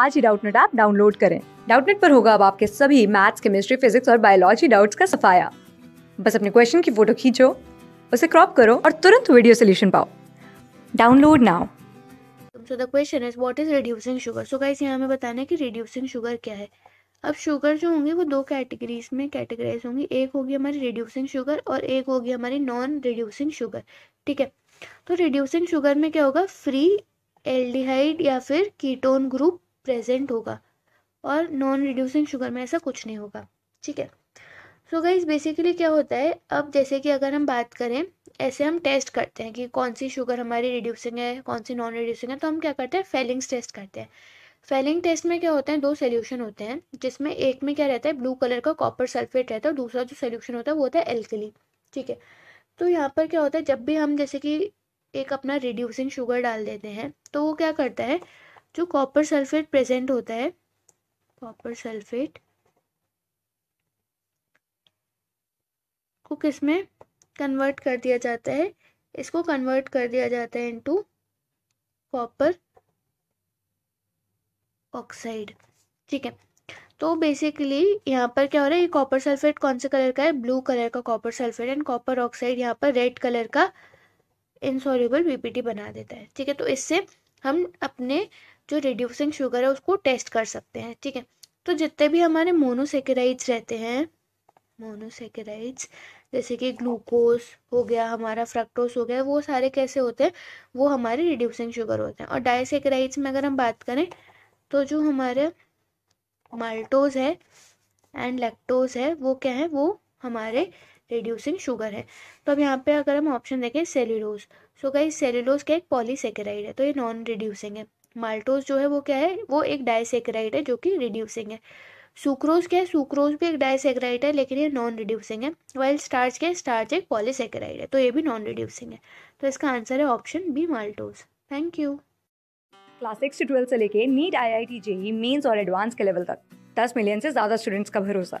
आज ही Doubtnut app download करें डाउटनेट पर होगा अब आपके सभी मैथ्स केमिस्ट्री फिजिक्स और बायोलॉजी डाउट्स का सफाया बस अपने क्वेश्चन की फोटो खींचो उसे क्रॉप करो और तुरंत वीडियो सोल्यूशन पाओ download now so the question is what is reducing sugar so guys यहां हमें बताना है कि रिड्यूसिंग शुगर क्या है अब शुगर जो होंगी वो दो कैटेगरीज में कैटेगराइज होंगी एक होगी हमारी रिड्यूसिंग शुगर और एक होगी हमारी नॉन रिड्यूसिंग शुगर ठीक है तो रिड्यूसिंग शुगर में क्या होगा फ्री एल्डिहाइड या फिर कीटोन ग्रुप प्रेजेंट होगा और नॉन रिड्यूसिंग शुगर में ऐसा कुछ नहीं होगा ठीक है सो गाइज बेसिकली क्या होता है अब जैसे कि अगर हम बात करें ऐसे हम टेस्ट करते हैं कि कौन सी शुगर हमारी रिड्यूसिंग है कौन सी नॉन रिड्यूसिंग है तो हम क्या करते हैं फेलिंग्स टेस्ट करते हैं फेलिंग टेस्ट में क्या होता है दो सोल्यूशन होते हैं जिसमें एक में क्या रहता है ब्लू कलर का कॉपर सल्फेट रहता है और दूसरा जो सोल्यूशन होता है वो होता है एल्कली ठीक है तो यहाँ पर क्या होता है जब भी हम जैसे कि एक अपना रिड्यूसिंग शुगर डाल देते हैं तो वो क्या करता है जो कॉपर सल्फेट प्रेजेंट होता है कॉपर सल्फेट को किसमें कन्वर्ट कर दिया जाता है इसको कन्वर्ट कर दिया जाता है इनटू कॉपर ऑक्साइड ठीक है तो बेसिकली यहाँ पर क्या हो रहा है ये कॉपर सल्फेट कौन से कलर का है ब्लू कलर का copper sulphate and copper oxide यहाँ पर रेड कलर का इनसॉल्यूबल बीपीटी बना देता है ठीक है तो इससे हम अपने जो रिड्यूसिंग शुगर है उसको टेस्ट कर सकते हैं ठीक है तो जितने भी हमारे मोनोसेकेराइड्स रहते हैं मोनोसेकेराइड्स जैसे कि ग्लूकोज हो गया हमारा फ्रक्टोज हो गया वो सारे कैसे होते हैं वो हमारे रिड्यूसिंग शुगर होते हैं और डाइसेकेराइड्स में अगर हम बात करें तो जो हमारे माल्टोज है एंड लैक्टोज है वो क्या है वो हमारे रिड्यूसिंग शुगर है तो अब यहाँ पे अगर हम ऑप्शन देखें सेल्यूलोज सो गाई सेल्यूलोज क्या एक पॉलीसेकेराइड है तो ये नॉन रिड्यूसिंग है माल्टोज जो है वो क्या है वो एक डायसेकेराइड है जो कि रिड्यूसिंग है सुक्रोज क्या है सुक्रोज भी एक डायसेकेराइड है लेकिन ये नॉन रिड्यूसिंग है वेल स्टार्च क्या है स्टार्च एक पॉलीसेकेराइड है तो ये भी नॉन रिड्यूसिंग है तो इसका आंसर है option B maltose thank you class six से ट्वेल्थ से लेके NEET I I T JEE mains और एडवांस के लेवल तक दस मिलियन से ज़्यादा स्टूडेंट्स का भरोसा